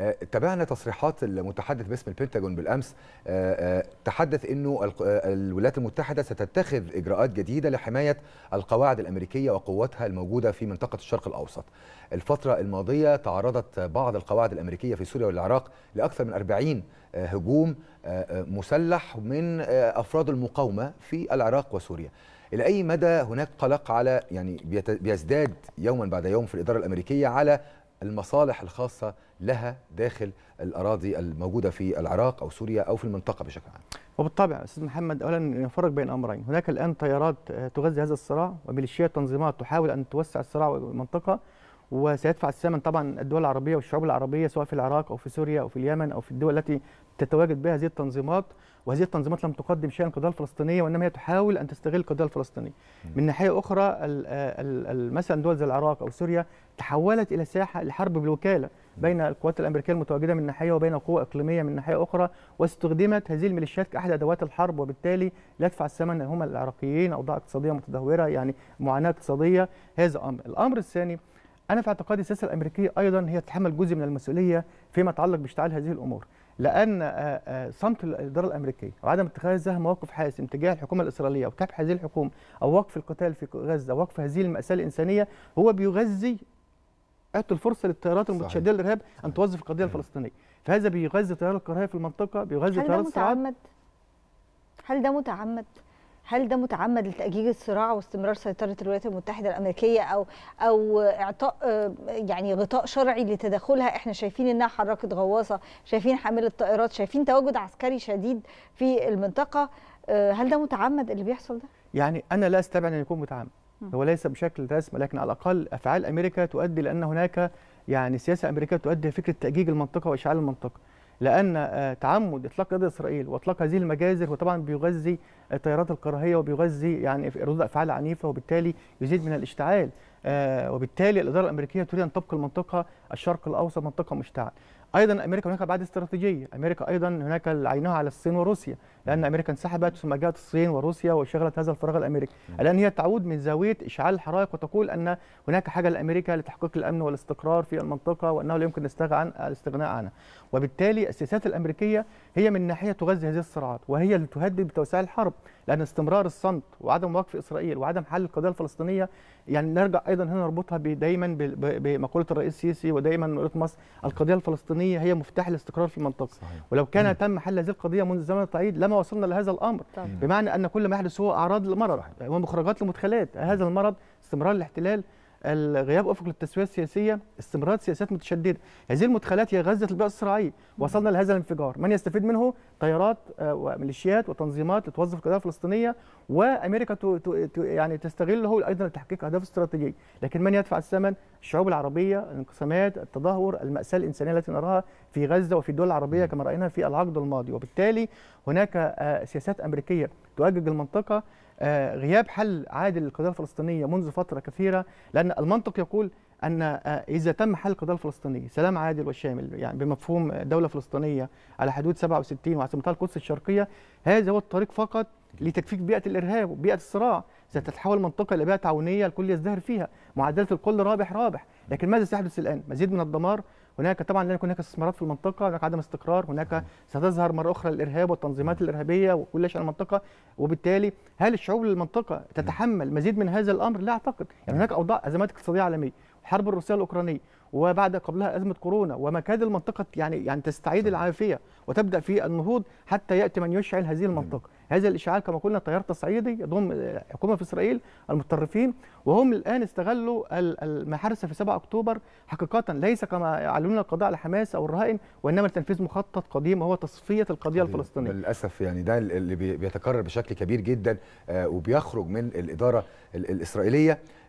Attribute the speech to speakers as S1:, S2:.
S1: آه، تابعنا تصريحات المتحدث باسم البنتاجون بالامس آه، آه، تحدث انه الولايات المتحده ستتخذ اجراءات جديده لحمايه القواعد الامريكيه وقواتها الموجوده في منطقه الشرق الاوسط. الفتره الماضيه تعرضت بعض القواعد الامريكيه في سوريا والعراق لاكثر من 40 هجوم مسلح من افراد المقاومه في العراق وسوريا. الى اي مدى هناك قلق على يعني بيزداد يوما بعد يوم في الاداره الامريكيه على المصالح الخاصة لها داخل الأراضي الموجودة في العراق أو سوريا أو في المنطقة بشكل عام
S2: وبالطبع أستاذ محمد أولا نفرق بين أمرين هناك الآن طيارات آه، تغذي هذا الصراع وميليشيات تنظيمات تحاول أن توسع الصراع والمنطقة وسيدفع الثمن طبعا الدول العربيه والشعوب العربيه سواء في العراق او في سوريا او في اليمن او في الدول التي تتواجد بها هذه التنظيمات وهذه التنظيمات لم تقدم شيئا للقضيه الفلسطينيه وانما هي تحاول ان تستغل القضيه الفلسطينيه. من ناحيه اخرى مثلا دول زي العراق او سوريا تحولت الى ساحه لحرب بالوكاله بين القوات الامريكيه المتواجده من ناحيه وبين قوى اقليميه من ناحيه اخرى واستخدمت هذه الميليشيات كاحد ادوات الحرب وبالتالي لا يدفع الثمن هم العراقيين اوضاع اقتصاديه متدهوره يعني معاناه اقتصاديه هذا امر. الامر الثاني انا في اعتقادي السياسه الامريكيه ايضا هي تتحمل جزء من المسؤوليه فيما يتعلق باشتعال هذه الامور لان آه، آه، صمت الاداره الامريكيه وعدم اتخاذها مواقف حاسم تجاه الحكومه الاسرائيليه وكبح هذه الحكومه او وقف القتال في غزه وقف هذه الماساه الانسانيه هو بيغذي اعطوا الفرصه للتيارات المتشدده للارهاب ان توظف القضيه الفلسطينيه فهذا بيغذي تيار الكراهيه في المنطقه بيغذي تيار الصراع هل ده متعمد؟
S1: هل ده متعمد؟ هل ده متعمد لتأجيج الصراع واستمرار سيطرة الولايات المتحدة الأمريكية أو أو إعطاء يعني غطاء شرعي لتدخلها إحنا شايفين إنها حركت غواصة شايفين حاملة طائرات شايفين تواجد عسكري شديد في المنطقة هل ده متعمد اللي بيحصل ده؟
S2: يعني أنا لا أستبعد أن يكون متعمد هو ليس بشكل رسمي لكن على الأقل أفعال أمريكا تؤدي لأن هناك يعني سياسة أمريكية تؤدي فكرة تأجيج المنطقة وإشعال المنطقة لان آه، تعمد اطلاق يد اسرائيل واطلاق هذه المجازر هو طبعا بيغذي التيارات الكراهيه وبيغذي يعني ردود افعال عنيفه وبالتالي يزيد من الاشتعال آه، وبالتالي الاداره الامريكيه تريد ان تبقي المنطقه الشرق الاوسط منطقه مشتعله. ايضا امريكا هناك ابعاد استراتيجيه، امريكا ايضا هناك عينها على الصين وروسيا، لان امريكا انسحبت ثم جاءت الصين وروسيا وشغلت هذا الفراغ الامريكي، الان هي تعود من زاويه اشعال الحرائق وتقول ان هناك حاجه لامريكا لتحقيق الامن والاستقرار في المنطقه وانه لا يمكن الاستغناء عن الاستغناء عنها، وبالتالي السياسات الامريكيه هي من ناحيه تغذي هذه الصراعات وهي اللي تهدد بتوسع الحرب، لان استمرار الصمت وعدم وقف اسرائيل وعدم حل القضيه الفلسطينيه يعني نرجع ايضا هنا نربطها دايما بمقوله الرئيس السيسي ودايما مقوله مصر القضيه الفلسطينيه هي مفتاح الاستقرار في المنطقه صحيح. ولو كان مم. تم حل هذه القضيه منذ زمن طويل لما وصلنا لهذا الامر طبعا. بمعنى ان كل ما يحدث هو اعراض المرض ومخرجات لمدخلات هذا المرض استمرار الاحتلال الغياب افق للتسويه السياسيه استمرار سياسات متشدده هذه المدخلات هي غزه البيئه الصراعيه وصلنا لهذا الانفجار من يستفيد منه طيارات آه، وميليشيات وتنظيمات لتوظف القضيه الفلسطينيه وامريكا يعني تستغله ايضا لتحقيق اهداف استراتيجيه لكن من يدفع الثمن الشعوب العربيه الانقسامات التدهور الماساه الانسانيه التي نراها في غزه وفي الدول العربيه كما راينا في العقد الماضي وبالتالي هناك آه، سياسات امريكيه تؤجج المنطقة آه، غياب حل عادل للقضية الفلسطينية منذ فترة كثيرة لأن المنطق يقول أن آه، إذا تم حل القضية الفلسطينية سلام عادل وشامل يعني بمفهوم دولة فلسطينية على حدود 67 وعاصمتها القدس الشرقية هذا هو الطريق فقط لتكفيك بيئة الإرهاب وبيئة الصراع ستتحول المنطقة إلى بيئة تعاونية الكل يزدهر فيها معادلة الكل رابح رابح لكن ماذا سيحدث الآن؟ مزيد من الدمار هناك طبعا لان هناك استثمارات في المنطقه هناك عدم استقرار هناك ستظهر مره اخرى الارهاب والتنظيمات الارهابيه وكل شيء على المنطقه وبالتالي هل الشعوب المنطقه تتحمل مزيد من هذا الامر لا اعتقد يعني هناك اوضاع ازمات اقتصاديه عالميه الحرب الروسيه الاوكرانيه وبعد قبلها ازمه كورونا وما كاد المنطقه يعني يعني تستعيد العافيه وتبدا في النهوض حتى ياتي من يشعل هذه المنطقه هذا الاشعال كما قلنا تيار تصعيدي يضم آه، حكومه في اسرائيل المتطرفين وهم الان استغلوا ما حدث في 7 اكتوبر حقيقه ليس كما يعلنون القضاء على حماس او
S1: الرهائن وانما لتنفيذ مخطط قديم وهو تصفيه القضيه الفلسطينيه للاسف يعني ده اللي بيتكرر بشكل كبير جدا آه، وبيخرج من الاداره الاسرائيليه